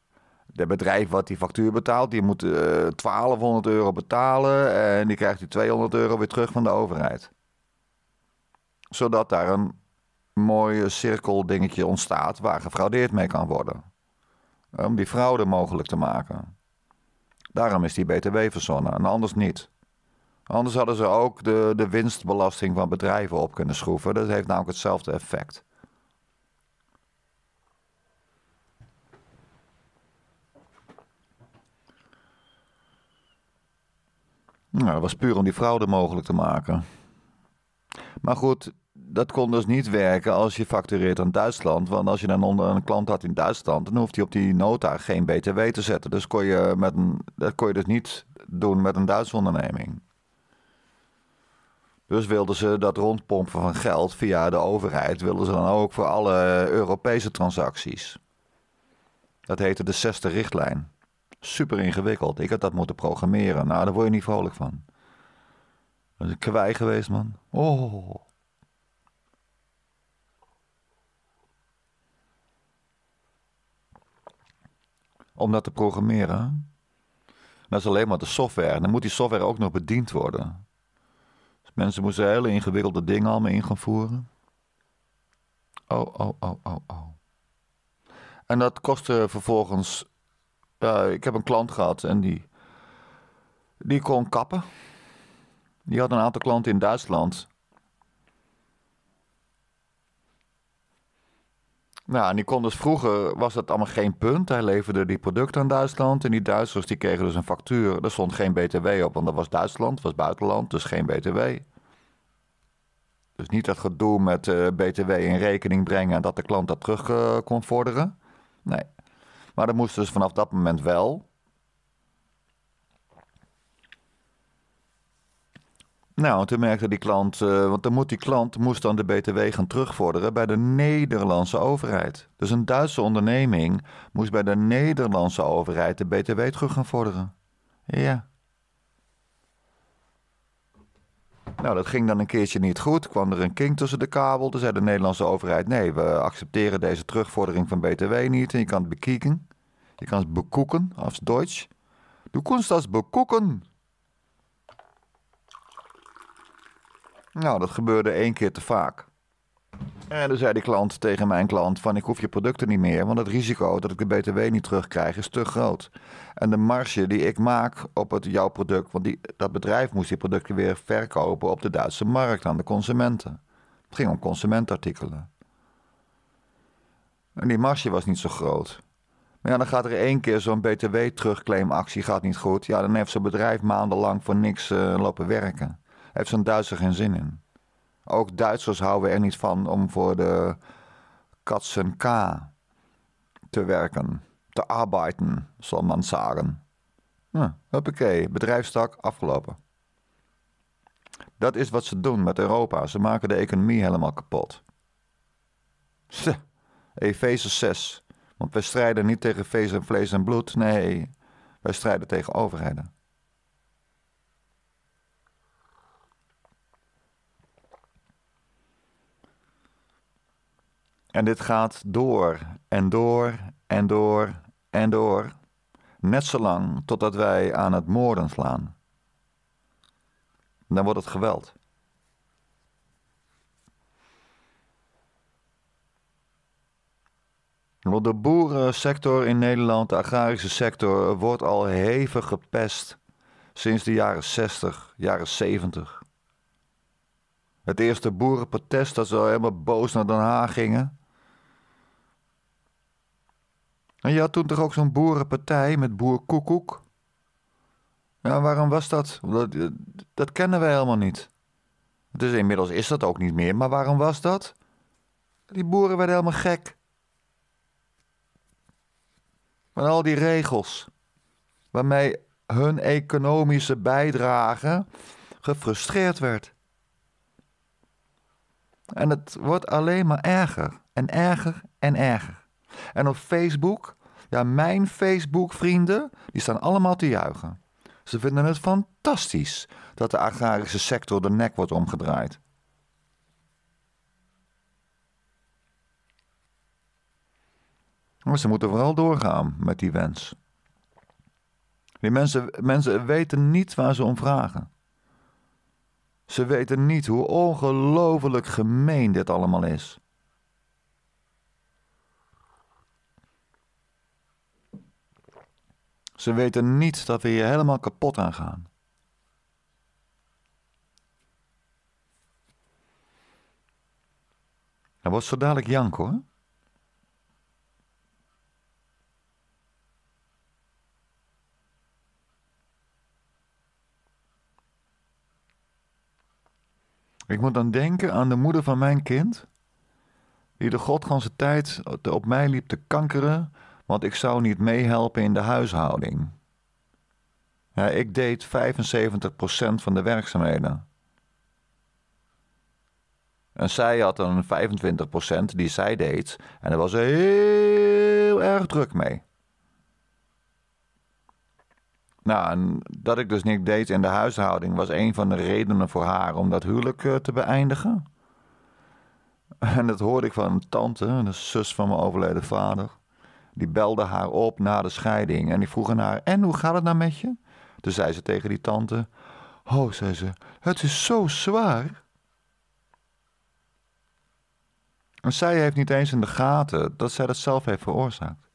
de bedrijf wat die factuur betaalt, die moet 1200 eh, euro betalen. En die krijgt die 200 euro weer terug van de overheid zodat daar een mooi cirkeldingetje ontstaat waar gefraudeerd mee kan worden. Om die fraude mogelijk te maken. Daarom is die BTW verzonnen en anders niet. Anders hadden ze ook de, de winstbelasting van bedrijven op kunnen schroeven. Dat heeft namelijk hetzelfde effect. Nou, dat was puur om die fraude mogelijk te maken. Maar goed, dat kon dus niet werken als je factureert aan Duitsland. Want als je dan onder een klant had in Duitsland, dan hoeft hij op die nota geen BTW te zetten. Dus kon je met een, dat kon je dus niet doen met een Duitse onderneming. Dus wilden ze dat rondpompen van geld via de overheid, wilden ze dan ook voor alle Europese transacties. Dat heette de zesde richtlijn. Super ingewikkeld. Ik had dat moeten programmeren. Nou, daar word je niet vrolijk van. Dat is kwijt geweest, man. Oh. Om dat te programmeren. Dat is alleen maar de software. En dan moet die software ook nog bediend worden. Dus mensen moesten hele ingewikkelde dingen allemaal in gaan voeren. Oh, oh, oh, oh, oh. En dat kostte vervolgens. ik heb een klant gehad en die. die kon kappen. Die had een aantal klanten in Duitsland. Nou, en die kon dus vroeger, was dat allemaal geen punt. Hij leverde die producten aan Duitsland. En die Duitsers die kregen dus een factuur. Daar stond geen BTW op, want dat was Duitsland, was buitenland, dus geen BTW. Dus niet dat gedoe met eh, BTW in rekening brengen en dat de klant dat terug eh, kon vorderen. Nee. Maar dat moest dus vanaf dat moment wel. Nou, toen merkte die klant, eh, want dan moet die klant moest dan de BTW gaan terugvorderen bij de Nederlandse overheid. Dus een Duitse onderneming moest bij de Nederlandse overheid de BTW terug gaan vorderen. Ja. Nou, dat ging dan een keertje niet goed. Kwam er een kink tussen de kabel. Toen zei de Nederlandse overheid: nee, we accepteren deze terugvordering van BTW niet. En je kan het bekieken. Je kan het bekoeken als Duits. Du kunst als bekoeken. Nou, dat gebeurde één keer te vaak. En dan zei die klant tegen mijn klant van ik hoef je producten niet meer, want het risico dat ik de BTW niet terugkrijg is te groot. En de marge die ik maak op het, jouw product, want die, dat bedrijf moest die producten weer verkopen op de Duitse markt aan de consumenten. Het ging om consumentartikelen. En die marge was niet zo groot. Maar ja, dan gaat er één keer zo'n BTW-terugclaimactie, gaat niet goed. Ja, dan heeft zo'n bedrijf maandenlang voor niks eh, lopen werken heeft zo'n Duitser geen zin in. Ook Duitsers houden er niet van om voor de Katzen K te werken. Te arbeiden, zal man zeggen. Ja, nou, bedrijfstak afgelopen. Dat is wat ze doen met Europa. Ze maken de economie helemaal kapot. [laughs] Efeze 6. Want wij strijden niet tegen vlees en vlees en bloed. Nee, wij strijden tegen overheden. En dit gaat door en door en door en door, net zolang totdat wij aan het moorden slaan. Dan wordt het geweld. de boerensector in Nederland, de agrarische sector, wordt al hevig gepest sinds de jaren 60, jaren 70. Het eerste boerenprotest dat ze al helemaal boos naar Den Haag gingen, en je had toen toch ook zo'n boerenpartij met boer Koekoek? Ja, waarom was dat? dat? Eh, dat kennen wij helemaal niet. Dus inmiddels is dat ook niet meer, maar waarom was dat? Die boeren werden helemaal gek. Van al die regels, waarmee hun economische bijdrage gefrustreerd werd. En het wordt alleen maar erger en erger en erger. En op Facebook, ja, mijn Facebook-vrienden, die staan allemaal te juichen. Ze vinden het fantastisch dat de agrarische sector de nek wordt omgedraaid. Maar ze moeten vooral doorgaan met die wens. Die mensen, mensen weten niet waar ze om vragen. Ze weten niet hoe ongelooflijk gemeen dit allemaal is. Ze weten niet dat we hier helemaal kapot aan gaan. Dat wordt zo dadelijk jank hoor. Ik moet dan denken aan de moeder van mijn kind, die de godganse tijd op mij liep te kankeren want ik zou niet meehelpen in de huishouding. Ja, ik deed 75% van de werkzaamheden. En zij had dan 25% die zij deed. En daar was heel erg druk mee. Nou, en dat ik dus niks deed in de huishouding was een van de redenen voor haar om dat huwelijk eh, te beëindigen. [laughs] En dat hoorde ik van een tante, een zus van mijn overleden vader. Die belde haar op na de scheiding en die vroegen haar: En hoe gaat het nou met je? Toen zei ze tegen die tante: Oh, zei ze, het is zo zwaar. En zij heeft niet eens in de gaten dat zij dat zelf heeft veroorzaakt.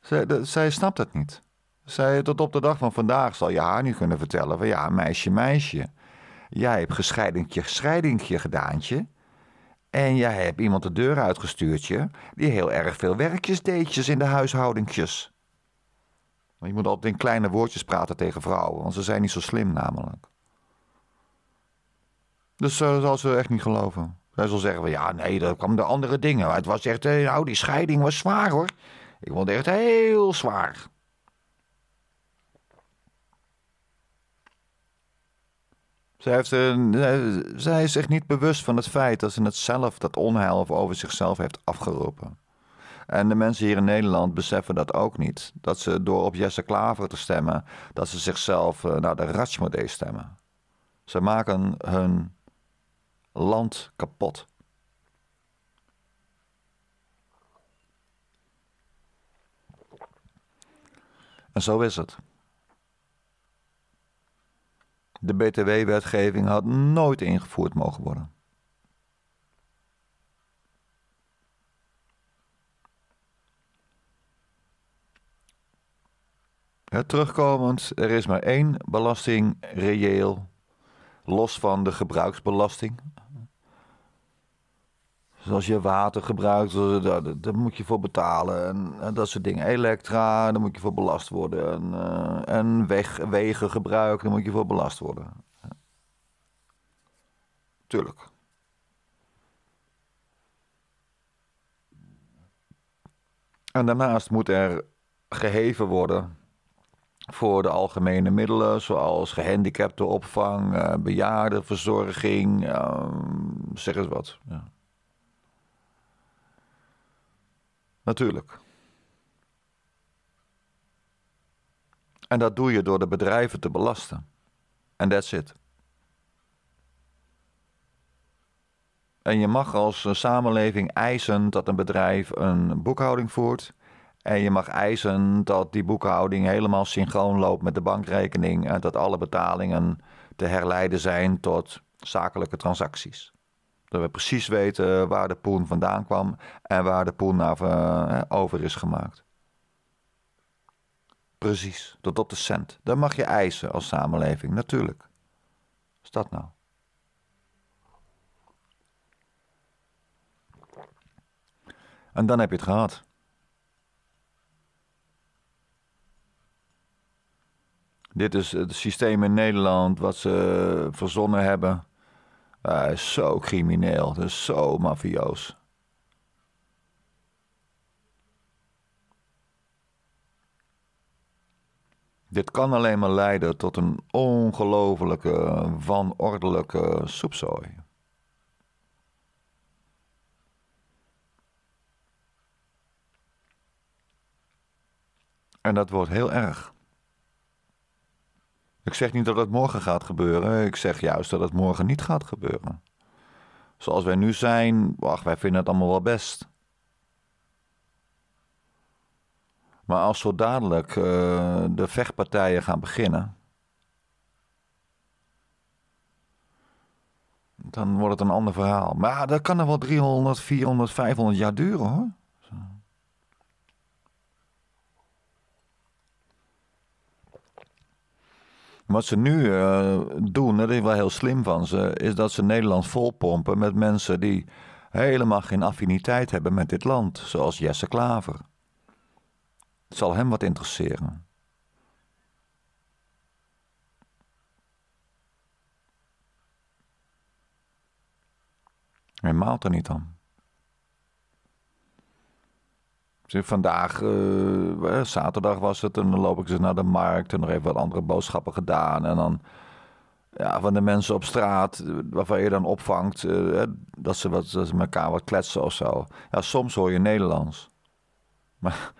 Zij, zij snapt het niet. Zij, tot op de dag van vandaag zal je haar niet kunnen vertellen van ja, meisje, meisje. Jij hebt gescheidingtje, scheidingtje gedaantje. En jij hebt iemand de deur uitgestuurd, je, die heel erg veel werkjes deedjes in de huishoudingjes. je moet altijd in kleine woordjes praten tegen vrouwen, want ze zijn niet zo slim namelijk. Dus uh, zal ze echt niet geloven. Zij zal zeggen, ja nee, dat kwam de andere dingen. het was echt, eh, nou die scheiding was zwaar hoor. Ik vond het echt heel zwaar. Zij, heeft, eh, zij is zich niet bewust van het feit dat ze het zelf, dat onheil over zichzelf heeft afgeroepen. En de mensen hier in Nederland beseffen dat ook niet. Dat ze door op Jesse Klaver te stemmen, dat ze zichzelf eh, naar de Ratsmodee stemmen. Ze maken hun land kapot. En zo is het. De BTW-wetgeving had nooit ingevoerd mogen worden. terugkomend, er is maar één belasting reëel, los van de gebruiksbelasting, Zoals dus je water gebruikt, daar, moet je voor betalen. En, en, dat soort dingen. Elektra, daar moet je voor belast worden. En, uh, en weg, wegen gebruiken, daar moet je voor belast worden. Tuurlijk. En daarnaast moet er geheven worden voor de algemene middelen, zoals gehandicaptenopvang, eh, bejaardenverzorging, ehm, zeg eens wat. Ja. Natuurlijk. En dat doe je door de bedrijven te belasten. En that's it. En je mag als samenleving eisen dat een bedrijf een boekhouding voert. En je mag eisen dat die boekhouding helemaal synchroon loopt met de bankrekening. En dat alle betalingen te herleiden zijn tot zakelijke transacties. Dat we precies weten waar de poen vandaan kwam en waar de poen naar eh, over is gemaakt. Precies, tot op de cent. Dat mag je eisen als samenleving, natuurlijk. is dat nou? En dan heb je het gehad. Dit is het systeem in Nederland wat ze verzonnen hebben. Hij is zo crimineel, dus zo mafioos. Dit kan alleen maar leiden tot een ongelofelijke, wanordelijke soepzooi. En dat wordt heel erg. Ik zeg niet dat het morgen gaat gebeuren. Ik zeg juist dat het morgen niet gaat gebeuren. Zoals wij nu zijn, ach, wij vinden het allemaal wel best. Maar als zo dadelijk eh, de vechtpartijen gaan beginnen. dan wordt het een ander verhaal. Maar dat kan er wel 300, 400, 500 jaar duren hoor. Wat ze nu eh, doen, dat is wel heel slim van ze, is dat ze Nederland volpompen met mensen die helemaal geen affiniteit hebben met dit land, zoals Jesse Klaver. Het zal hem wat interesseren. Hij maalt er niet aan. Vandaag, eh, zaterdag was het, en dan loop ik ze dus naar de markt en nog even wat andere boodschappen gedaan. En dan ja, van de mensen op straat, eh, waarvan je dan opvangt eh, dat, ze wat, dat ze elkaar wat kletsen of zo. Ja, soms hoor je Nederlands. Maar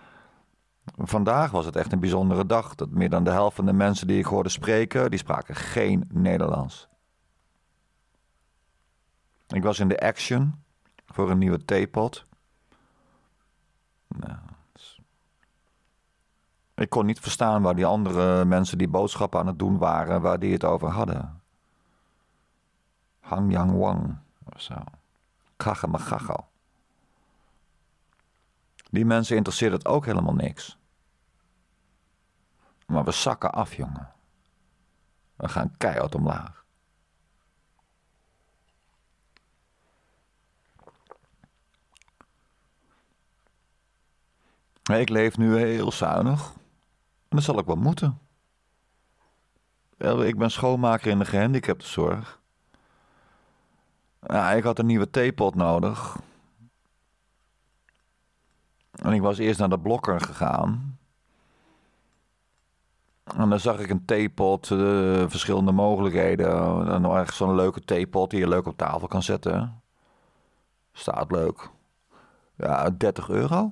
[laughs] vandaag was het echt een bijzondere dag. Dat meer dan de helft van de mensen die ik hoorde spreken, die spraken geen Nederlands. Ik was in de Action voor een nieuwe theepot. Ik kon niet verstaan waar die andere mensen die boodschappen aan het doen waren, waar die het over hadden. Hang Yang Wang of zo. Die mensen interesseert het ook helemaal niks. Maar we zakken af, jongen. We gaan keihard omlaag. Ik leef nu heel zuinig. En dat zal ik wel moeten. Ik ben schoonmaker in de gehandicaptenzorg. Nou, ik had een nieuwe theepot nodig. En ik was eerst naar de blokker gegaan. En dan zag ik een theepot, eh, verschillende mogelijkheden. En ergens zo'n leuke theepot die je leuk op tafel kan zetten. Staat leuk. Ja, 30 euro.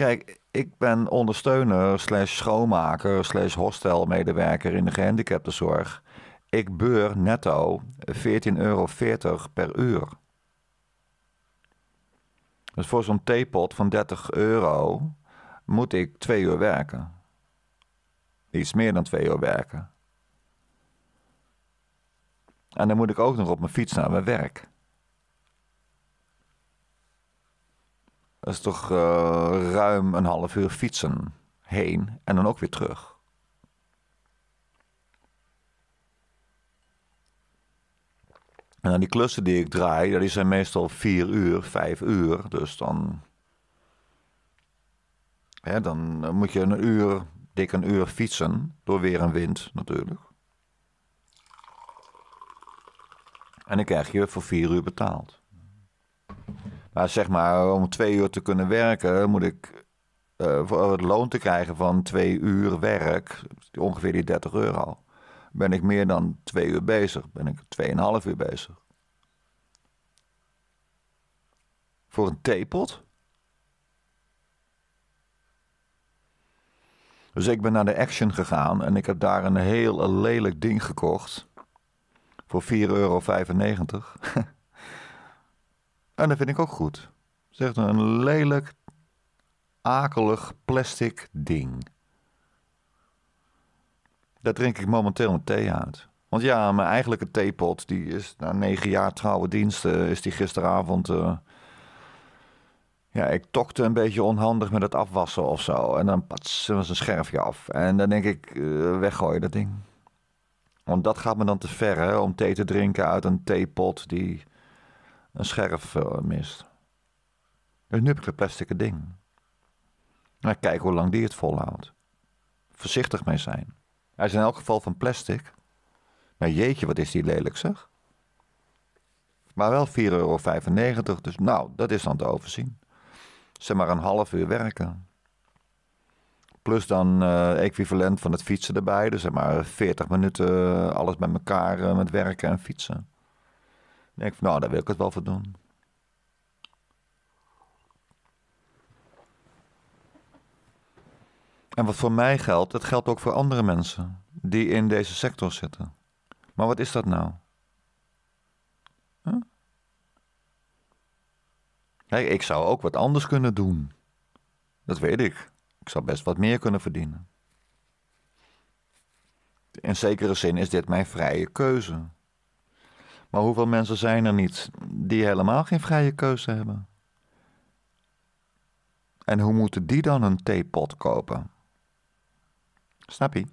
Kijk, ik ben ondersteuner, slash schoonmaker, slash hostelmedewerker in de gehandicaptenzorg. Ik beur netto 14,40 euro per uur. Dus voor zo'n theepot van 30 euro moet ik twee uur werken. Iets meer dan twee uur werken. En dan moet ik ook nog op mijn fiets naar mijn werk. Dat is toch eh, ruim een half uur fietsen heen en dan ook weer terug. En dan die klussen die ik draai, die zijn meestal vier uur, vijf uur. Dus dan, hè, dan eh, moet je een uur, dik een uur fietsen. Door weer en wind natuurlijk. En dan krijg je voor vier uur betaald. Maar zeg maar, om twee uur te kunnen werken, moet ik eh, voor het loon te krijgen van twee uur werk, ongeveer die 30 euro, ben ik meer dan twee uur bezig. Ben ik 2,5 uur bezig. Voor een theepot? Dus ik ben naar de Action gegaan en ik heb daar een heel lelijk ding gekocht. Voor 4,95 euro. [laughs] En nou, dat vind ik ook goed. Het is echt een lelijk, akelig plastic ding. Daar drink ik momenteel een thee uit. Want ja, mijn eigenlijke theepot, die is na negen jaar trouwe diensten, is die gisteravond. Eh, ja, ik tokte een beetje onhandig met het afwassen of zo. En dan pats, was een scherfje af. En dan denk ik, uh, weggooi dat ding. Want dat gaat me dan te ver, hè, om thee te drinken uit een theepot die een scherf eh, mist. Dus nu heb ik het plastic ding. Maar nou, kijk hoe lang die het volhoudt. Voorzichtig mee zijn. Hij is in elk geval van plastic. Maar jeetje, wat is die lelijk zeg. Maar wel 4,95 euro. Dus nou, dat is dan te overzien. Zeg maar een half uur werken. Plus dan eh, equivalent van het fietsen erbij. Dus zeg maar 40 minuten eh, alles bij elkaar met werken en fietsen denk van, nou, daar wil ik het wel voor doen. En wat voor mij geldt, dat geldt ook voor andere mensen die in deze sector zitten. Maar wat is dat nou? Huh? Hey, ik zou ook wat anders kunnen doen. Dat weet ik. Ik zou best wat meer kunnen verdienen. In zekere zin is dit mijn vrije keuze. Maar hoeveel mensen zijn er niet die helemaal geen vrije keuze hebben? En hoe moeten die dan een theepot kopen? Snap je?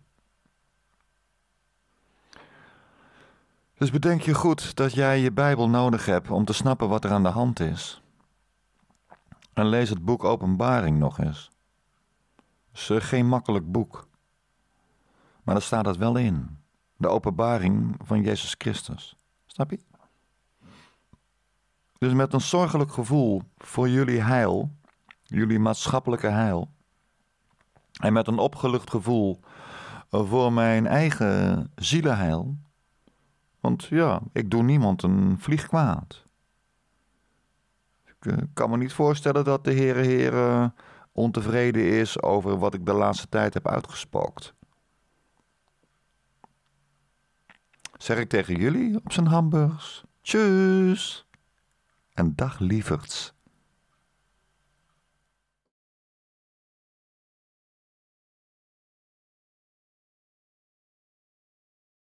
Dus bedenk je goed dat jij je Bijbel nodig hebt om te snappen wat er aan de hand is. En lees het boek Openbaring nog eens. Het is eh, geen makkelijk boek. Maar daar staat het wel in. De openbaring van Jezus Christus. Snap je? Dus met een zorgelijk gevoel voor jullie heil, jullie maatschappelijke heil. En met een opgelucht gevoel eh, voor mijn eigen zielenheil. Want ja, ik doe niemand een vlieg kwaad. Ik eh, kan me niet voorstellen dat de Heere Heer ontevreden is over wat ik de laatste tijd heb uitgespookt. zeg ik tegen jullie op zijn hamburgers. Tjus! En dag lieverds.